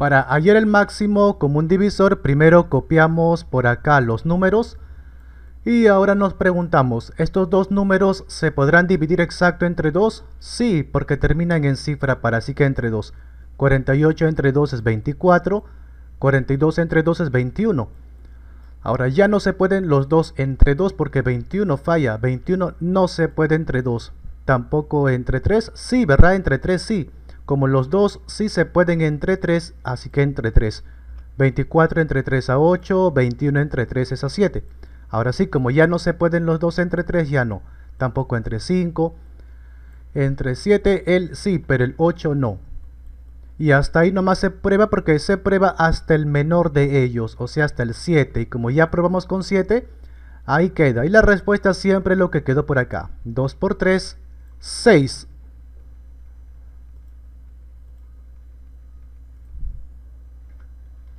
Para hallar el máximo común divisor, primero copiamos por acá los números y ahora nos preguntamos, ¿estos dos números se podrán dividir exacto entre 2? Sí, porque terminan en cifra para, así que entre 2. 48 entre 2 es 24, 42 entre 2 es 21. Ahora ya no se pueden los dos entre 2 porque 21 falla, 21 no se puede entre 2. Tampoco entre 3, sí, ¿verdad? Entre 3 sí. Como los dos sí se pueden entre 3, así que entre 3. 24 entre 3 a 8, 21 entre 3 es a 7. Ahora sí, como ya no se pueden los dos entre 3, ya no. Tampoco entre 5. Entre 7 el sí, pero el 8 no. Y hasta ahí nomás se prueba porque se prueba hasta el menor de ellos, o sea, hasta el 7. Y como ya probamos con 7, ahí queda. Y la respuesta siempre es lo que quedó por acá. 2 por 3, 6.